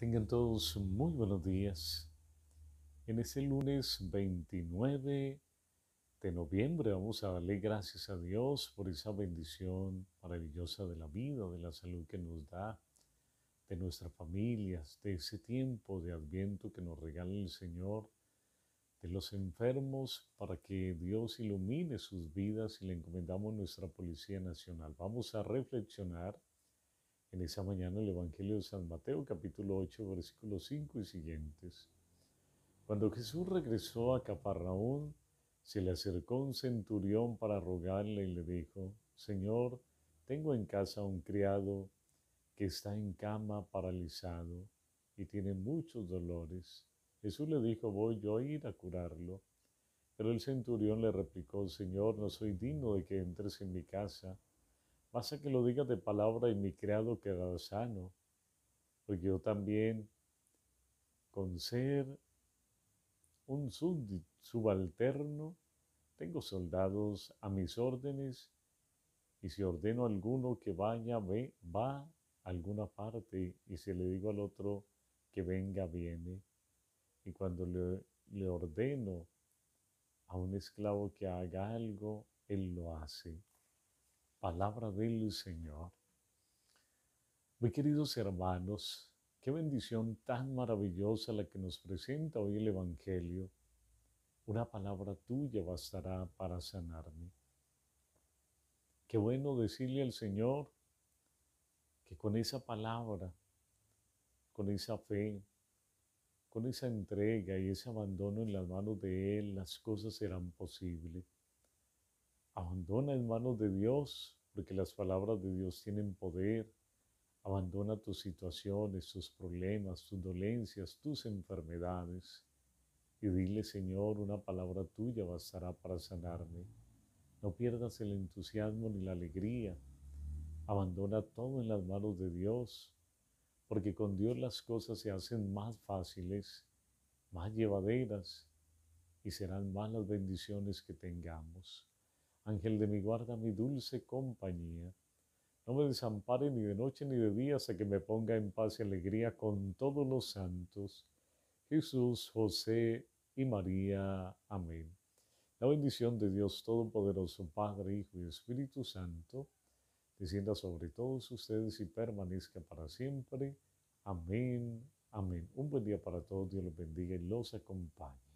Tengan todos muy buenos días. En este lunes 29 de noviembre vamos a darle gracias a Dios por esa bendición maravillosa de la vida, de la salud que nos da, de nuestras familias, de ese tiempo de adviento que nos regala el Señor, de los enfermos, para que Dios ilumine sus vidas y le encomendamos nuestra Policía Nacional. Vamos a reflexionar en esa mañana el Evangelio de San Mateo capítulo 8 versículos 5 y siguientes. Cuando Jesús regresó a Caparraún, se le acercó un centurión para rogarle y le dijo, Señor, tengo en casa un criado que está en cama paralizado y tiene muchos dolores. Jesús le dijo, voy yo a ir a curarlo. Pero el centurión le replicó, Señor, no soy digno de que entres en mi casa Pasa que lo diga de palabra y mi criado quedará sano, porque yo también, con ser un subalterno, tengo soldados a mis órdenes, y si ordeno a alguno que vaya, va a alguna parte, y si le digo al otro que venga, viene, y cuando le ordeno a un esclavo que haga algo, él lo hace palabra del Señor. Mis queridos hermanos, qué bendición tan maravillosa la que nos presenta hoy el Evangelio. Una palabra tuya bastará para sanarme. Qué bueno decirle al Señor que con esa palabra, con esa fe, con esa entrega y ese abandono en las manos de Él, las cosas serán posibles. Abandona en manos de Dios, porque las palabras de Dios tienen poder. Abandona tus situaciones, tus problemas, tus dolencias, tus enfermedades. Y dile, Señor, una palabra tuya bastará para sanarme. No pierdas el entusiasmo ni la alegría. Abandona todo en las manos de Dios, porque con Dios las cosas se hacen más fáciles, más llevaderas y serán más las bendiciones que tengamos. Ángel de mi guarda, mi dulce compañía. No me desampare ni de noche ni de día hasta que me ponga en paz y alegría con todos los santos. Jesús, José y María. Amén. La bendición de Dios Todopoderoso, Padre, Hijo y Espíritu Santo, descienda sobre todos ustedes y permanezca para siempre. Amén. Amén. Un buen día para todos. Dios los bendiga y los acompañe.